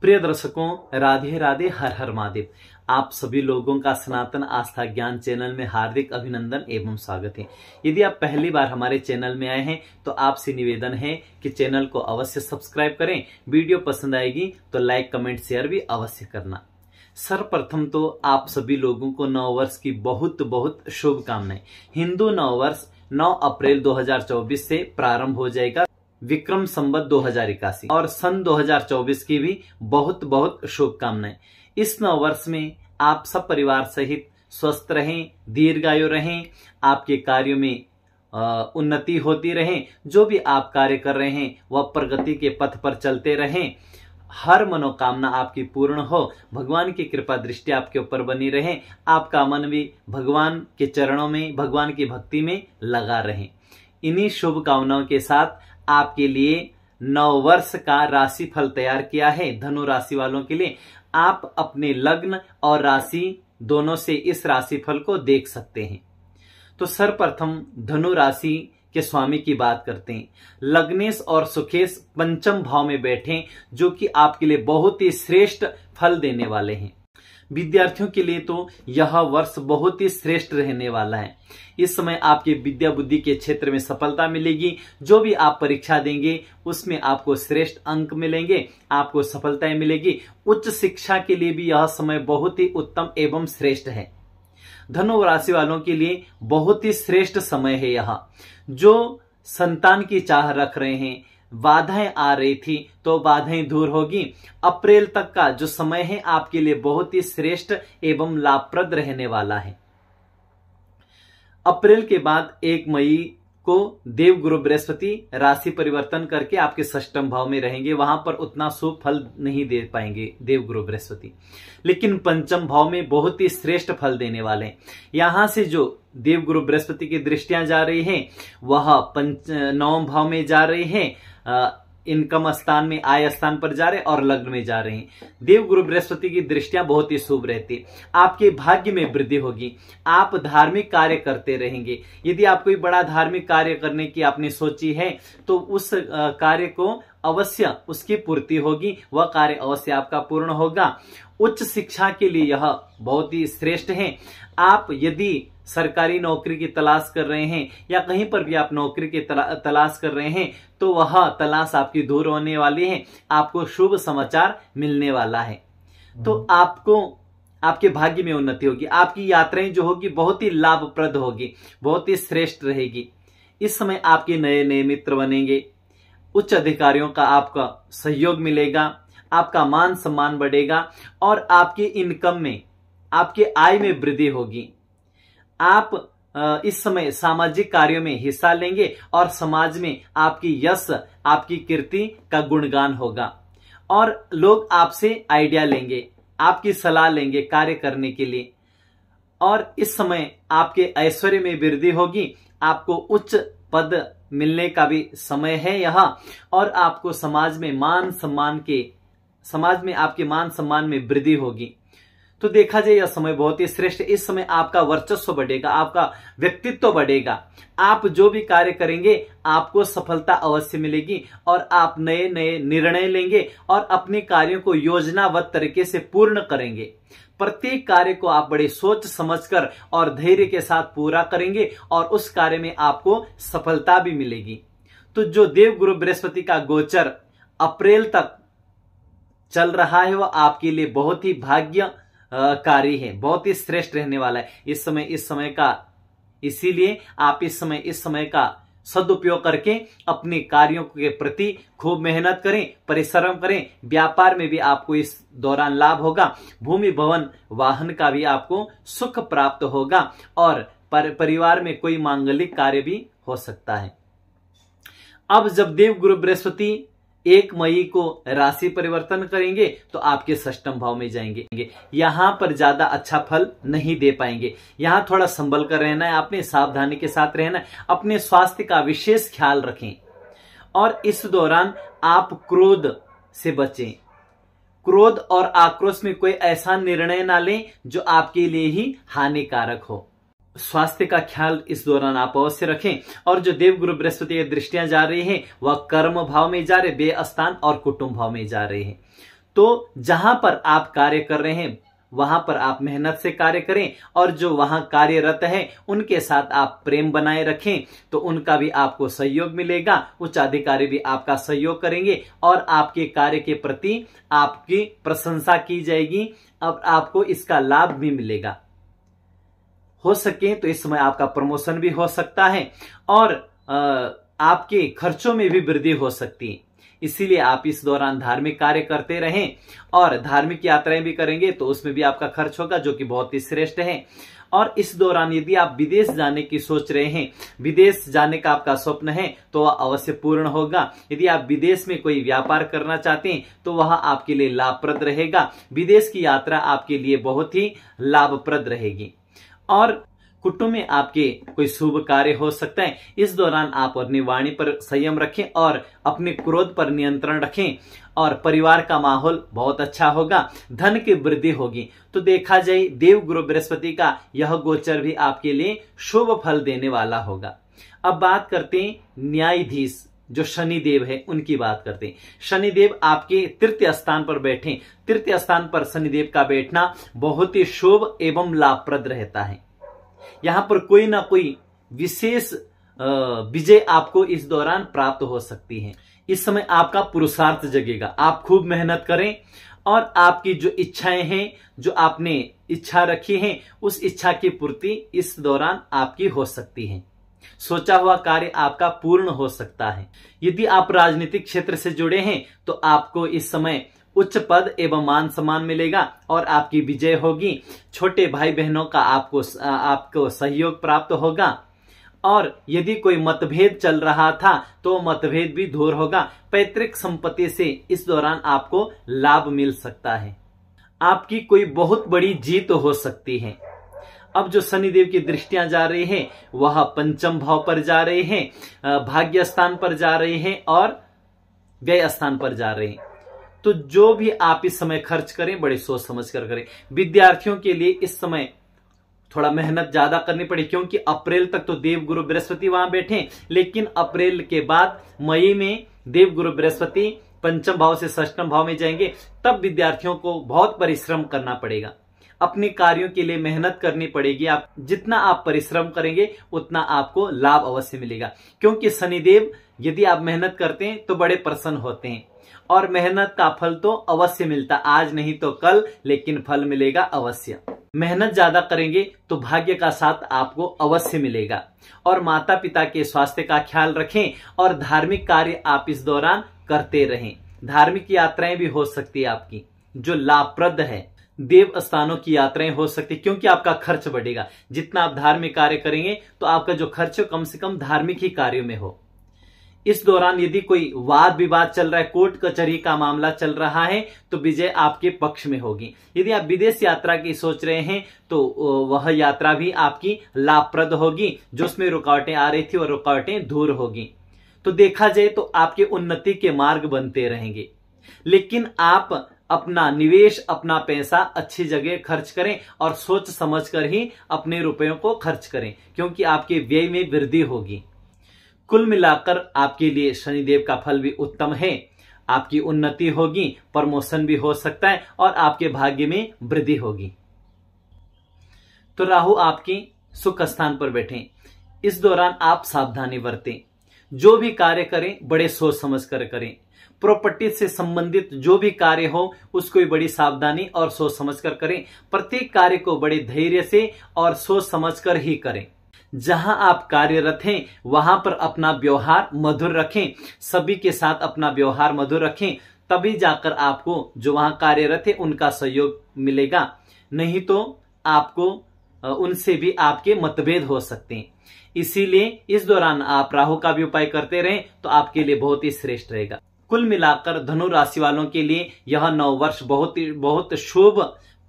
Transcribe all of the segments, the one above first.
प्रिय दर्शकों राधे राधे हर हर महादेव आप सभी लोगों का सनातन आस्था ज्ञान चैनल में हार्दिक अभिनंदन एवं स्वागत है यदि आप पहली बार हमारे चैनल में आए हैं तो आपसे निवेदन है कि चैनल को अवश्य सब्सक्राइब करें वीडियो पसंद आएगी तो लाइक कमेंट शेयर भी अवश्य करना सर्वप्रथम तो आप सभी लोगों को नव वर्ष की बहुत बहुत शुभकामनाएं हिंदू नव वर्ष 9 अप्रैल 2024 से प्रारंभ हो जाएगा विक्रम संबत दो और सन 2024 की भी बहुत बहुत शुभकामनाएं इस नव वर्ष में आप सब परिवार सहित स्वस्थ रहें दीर्घायु रहें आपके कार्यों में उन्नति होती रहें जो भी आप कार्य कर रहे हैं वह प्रगति के पथ पर चलते रहें हर मनोकामना आपकी पूर्ण हो भगवान की कृपा दृष्टि आपके ऊपर बनी रहे आपका मन भी भगवान के चरणों में भगवान की भक्ति में लगा रहे इन्हीं शुभकामनाओं के साथ आपके लिए नव वर्ष का राशिफल तैयार किया है धनु राशि वालों के लिए आप अपने लग्न और राशि दोनों से इस राशिफल को देख सकते हैं तो सर्वप्रथम धनु राशि के स्वामी की बात करते हैं लग्नेश और सुखेश पंचम भाव में बैठे जो कि आपके लिए बहुत ही श्रेष्ठ फल देने वाले हैं विद्यार्थियों के लिए तो यह वर्ष बहुत ही श्रेष्ठ रहने वाला है इस समय आपके विद्या बुद्धि के क्षेत्र में सफलता मिलेगी जो भी आप परीक्षा देंगे उसमें आपको श्रेष्ठ अंक मिलेंगे आपको सफलताएं मिलेगी उच्च शिक्षा के लिए भी यह समय बहुत ही उत्तम एवं श्रेष्ठ है धनु राशि वालों के लिए बहुत ही श्रेष्ठ समय है यह जो संतान की चाह रख रहे हैं बाधाएं आ रही थी तो बाधाएं दूर होगी अप्रैल तक का जो समय है आपके लिए बहुत ही श्रेष्ठ एवं लाभप्रद रहने वाला है अप्रैल के बाद एक मई को देव गुरु बृहस्पति राशि परिवर्तन करके आपके सष्टम भाव में रहेंगे वहां पर उतना शुभ फल नहीं दे पाएंगे देव गुरु बृहस्पति लेकिन पंचम भाव में बहुत ही श्रेष्ठ फल देने वाले हैं यहां से जो देव गुरु बृहस्पति की दृष्टियां जा रही हैं वह पंच नवम भाव में जा रही हैं इनकम स्थान में आय स्थान पर जा रहे और लग्न में जा रहे हैं देव गुरु बृहस्पति की दृष्टियां बहुत ही शुभ रहती आपके भाग्य में वृद्धि होगी आप धार्मिक कार्य करते रहेंगे यदि आप कोई बड़ा धार्मिक कार्य करने की आपने सोची है तो उस कार्य को अवश्य उसकी पूर्ति होगी वह कार्य अवश्य आपका पूर्ण होगा उच्च शिक्षा के लिए यह बहुत ही श्रेष्ठ है आप यदि सरकारी नौकरी की तलाश कर रहे हैं या कहीं पर भी आप नौकरी की तलाश कर रहे हैं तो वह तलाश आपकी दूर होने वाली है आपको शुभ समाचार मिलने वाला है तो आपको आपके भाग्य में उन्नति होगी आपकी यात्राएं जो होगी बहुत ही लाभप्रद होगी बहुत ही श्रेष्ठ रहेगी इस समय आपके नए नए मित्र बनेंगे उच्च अधिकारियों का आपका सहयोग मिलेगा आपका मान सम्मान बढ़ेगा और आपकी इनकम में आपके आय में वृद्धि होगी आप इस समय सामाजिक कार्यों में हिस्सा लेंगे और समाज में आपकी यश आपकी कीर्ति का गुणगान होगा और लोग आपसे आइडिया लेंगे आपकी सलाह लेंगे कार्य करने के लिए और इस समय आपके ऐश्वर्य में वृद्धि होगी आपको उच्च पद मिलने का भी समय है यह और आपको समाज में मान सम्मान के समाज में आपके मान सम्मान में वृद्धि होगी तो देखा जाए यह समय बहुत ही श्रेष्ठ इस समय आपका वर्चस्व बढ़ेगा आपका व्यक्तित्व बढ़ेगा आप जो भी कार्य करेंगे आपको सफलता अवश्य मिलेगी और आप नए नए निर्णय लेंगे और अपने कार्यों को योजनाबद्ध तरीके से पूर्ण करेंगे प्रत्येक कार्य को आप बड़े सोच समझकर और धैर्य के साथ पूरा करेंगे और उस कार्य में आपको सफलता भी मिलेगी तो जो देव गुरु बृहस्पति का गोचर अप्रैल तक चल रहा है वह आपके लिए बहुत ही भाग्य कार्य है बहुत ही श्रेष्ठ रहने वाला है इस समय इस समय का इसीलिए आप इस समय इस समय का सदुपयोग करके अपने कार्यों के प्रति खूब मेहनत करें परिश्रम करें व्यापार में भी आपको इस दौरान लाभ होगा भूमि भवन वाहन का भी आपको सुख प्राप्त होगा और पर, परिवार में कोई मांगलिक कार्य भी हो सकता है अब जब देव गुरु बृहस्पति एक मई को राशि परिवर्तन करेंगे तो आपके सष्टम भाव में जाएंगे यहां पर ज्यादा अच्छा फल नहीं दे पाएंगे यहां थोड़ा संभल कर रहना है आपने सावधानी के साथ रहना है अपने स्वास्थ्य का विशेष ख्याल रखें और इस दौरान आप क्रोध से बचें क्रोध और आक्रोश में कोई ऐसा निर्णय ना लें जो आपके लिए ही हानिकारक हो स्वास्थ्य का ख्याल इस दौरान आप अवश्य रखें और जो देवगुरु बृहस्पति दृष्टियां जा रही हैं वह कर्म भाव में जा रहे बेअस्थान और कुटुंब भाव में जा रहे हैं तो जहां पर आप कार्य कर रहे हैं वहां पर आप मेहनत से कार्य करें और जो वहां कार्यरत हैं उनके साथ आप प्रेम बनाए रखें तो उनका भी आपको सहयोग मिलेगा उच्च अधिकारी भी आपका सहयोग करेंगे और आपके कार्य के प्रति आपकी प्रशंसा की जाएगी अब आपको इसका लाभ भी मिलेगा हो सके तो इस समय आपका प्रमोशन भी हो सकता है और आपके खर्चों में भी वृद्धि हो सकती है इसीलिए आप इस दौरान धार्मिक कार्य करते रहें और धार्मिक यात्राएं भी करेंगे तो उसमें भी आपका खर्च होगा जो कि बहुत ही श्रेष्ठ है और इस दौरान यदि आप विदेश जाने की सोच रहे हैं विदेश जाने का आपका स्वप्न है तो वह अवश्य पूर्ण होगा यदि आप विदेश में कोई व्यापार करना चाहते हैं तो वह आपके लिए लाभप्रद रहेगा विदेश की यात्रा आपके लिए बहुत ही लाभप्रद रहेगी और कुटुंब में आपके कोई शुभ कार्य हो सकता है इस दौरान आप अपनी वाणी पर संयम रखें और अपने क्रोध पर नियंत्रण रखें और परिवार का माहौल बहुत अच्छा होगा धन की वृद्धि होगी तो देखा जाए देव गुरु बृहस्पति का यह गोचर भी आपके लिए शुभ फल देने वाला होगा अब बात करते हैं न्यायाधीश जो शनिदेव है उनकी बात करते हैं शनिदेव आपके तृतीय स्थान पर बैठे तृतीय स्थान पर शनिदेव का बैठना बहुत ही शुभ एवं लाभप्रद रहता है यहां पर कोई ना कोई विशेष विजय आपको इस दौरान प्राप्त हो सकती है इस समय आपका पुरुषार्थ जगेगा आप खूब मेहनत करें और आपकी जो इच्छाएं हैं जो आपने इच्छा रखी है उस इच्छा की पूर्ति इस दौरान आपकी हो सकती है सोचा हुआ कार्य आपका पूर्ण हो सकता है यदि आप राजनीतिक क्षेत्र से जुड़े हैं तो आपको इस समय उच्च पद एवं मान सम्मान मिलेगा और आपकी विजय होगी छोटे भाई बहनों का आपको आपको सहयोग प्राप्त होगा और यदि कोई मतभेद चल रहा था तो मतभेद भी दूर होगा पैतृक संपत्ति से इस दौरान आपको लाभ मिल सकता है आपकी कोई बहुत बड़ी जीत हो सकती है अब जो शनिदेव की दृष्टियां जा रही हैं वह पंचम भाव पर जा रहे हैं भाग्य स्थान पर जा रहे हैं और व्यय स्थान पर जा रहे हैं तो जो भी आप इस समय खर्च करें बड़े सोच समझ कर करें विद्यार्थियों के लिए इस समय थोड़ा मेहनत ज्यादा करनी पड़ी क्योंकि अप्रैल तक तो देव गुरु बृहस्पति वहां बैठे लेकिन अप्रैल के बाद मई में देव गुरु बृहस्पति पंचम भाव से सष्टम भाव में जाएंगे तब विद्यार्थियों को बहुत परिश्रम करना पड़ेगा अपने कार्यों के लिए मेहनत करनी पड़ेगी आप जितना आप परिश्रम करेंगे उतना आपको लाभ अवश्य मिलेगा क्योंकि शनिदेव यदि आप मेहनत करते हैं तो बड़े प्रसन्न होते हैं और मेहनत का फल तो अवश्य मिलता आज नहीं तो कल लेकिन फल मिलेगा अवश्य मेहनत ज्यादा करेंगे तो भाग्य का साथ आपको अवश्य मिलेगा और माता पिता के स्वास्थ्य का ख्याल रखें और धार्मिक कार्य आप इस दौरान करते रहें धार्मिक यात्राएं भी हो सकती है आपकी जो लाभप्रद है देव स्थानों की यात्राएं हो सकती क्योंकि आपका खर्च बढ़ेगा जितना आप धार्मिक कार्य करेंगे तो आपका जो खर्च हो कम से कम धार्मिक ही कार्यों में हो इस दौरान यदि कोई वाद विवाद चल रहा है कोर्ट कचहरी का मामला चल रहा है तो विजय आपके पक्ष में होगी यदि आप विदेश यात्रा की सोच रहे हैं तो वह यात्रा भी आपकी लाभप्रद होगी जो उसमें रुकावटें आ रही थी और रुकावटें दूर होगी तो देखा जाए तो आपके उन्नति के मार्ग बनते रहेंगे लेकिन आप अपना निवेश अपना पैसा अच्छी जगह खर्च करें और सोच समझ कर ही अपने रुपयों को खर्च करें क्योंकि आपके व्यय में वृद्धि होगी कुल मिलाकर आपके लिए शनिदेव का फल भी उत्तम है आपकी उन्नति होगी प्रमोशन भी हो सकता है और आपके भाग्य में वृद्धि होगी तो राहु आपके सुख स्थान पर बैठे इस दौरान आप सावधानी बरतें जो भी कार्य करें बड़े सोच समझ कर करें प्रॉपर्टी से संबंधित जो भी कार्य हो उसको भी बड़ी सावधानी और सोच समझ कर करें प्रत्येक कार्य को बड़े धैर्य से और सोच समझ कर ही करें जहां आप कार्यरत हैं वहां पर अपना व्यवहार मधुर रखें सभी के साथ अपना व्यवहार मधुर रखें तभी जाकर आपको जो वहां कार्यरत है उनका सहयोग मिलेगा नहीं तो आपको उनसे भी आपके मतभेद हो सकते हैं इसीलिए इस दौरान आप राहु का भी उपाय करते रहें तो आपके लिए बहुत ही श्रेष्ठ रहेगा कुल मिलाकर धनु राशि वालों के लिए यह नव वर्ष बहुत बहुत शुभ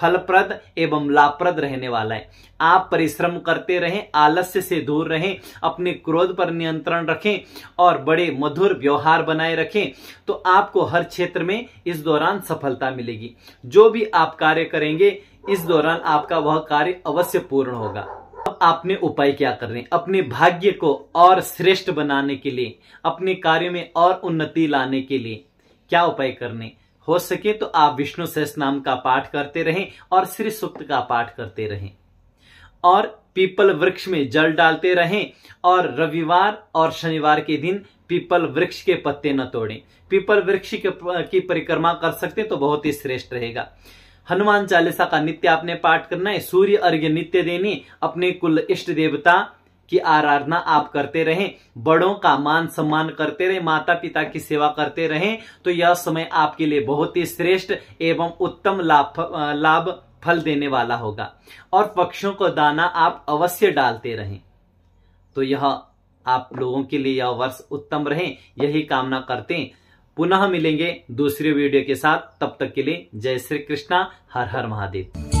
फलप्रद एवं लाभप्रद रहने वाला है आप परिश्रम करते रहें आलस्य से दूर रहें अपने क्रोध पर नियंत्रण रखें और बड़े मधुर व्यवहार बनाए रखें तो आपको हर क्षेत्र में इस दौरान सफलता मिलेगी जो भी आप कार्य करेंगे इस दौरान आपका वह कार्य अवश्य पूर्ण होगा अब आपने उपाय क्या कर रहे हैं अपने भाग्य को और श्रेष्ठ बनाने के लिए अपने कार्य में और उन्नति लाने के लिए क्या उपाय करने हो सके तो आप विष्णु सहस नाम का पाठ करते रहें और श्री सुप्त का पाठ करते रहें और पीपल वृक्ष में जल डालते रहें और रविवार और शनिवार के दिन पीपल वृक्ष के पत्ते न तोड़ें पीपल वृक्ष की परिक्रमा कर सकते तो बहुत ही श्रेष्ठ रहेगा हनुमान चालीसा का नित्य आपने पाठ करना है सूर्य अर्घ्य नित्य देने अपने कुल इष्ट देवता की आराधना आप करते रहें बड़ों का मान सम्मान करते रहें माता पिता की सेवा करते रहें तो यह समय आपके लिए बहुत ही श्रेष्ठ एवं उत्तम लाभ लाभ फल देने वाला होगा और पक्षियों को दाना आप अवश्य डालते रहें तो यह आप लोगों के लिए यह वर्ष उत्तम रहे यही कामना करते हैं पुनः मिलेंगे दूसरे वीडियो के साथ तब तक के लिए जय श्री कृष्णा हर हर महादेव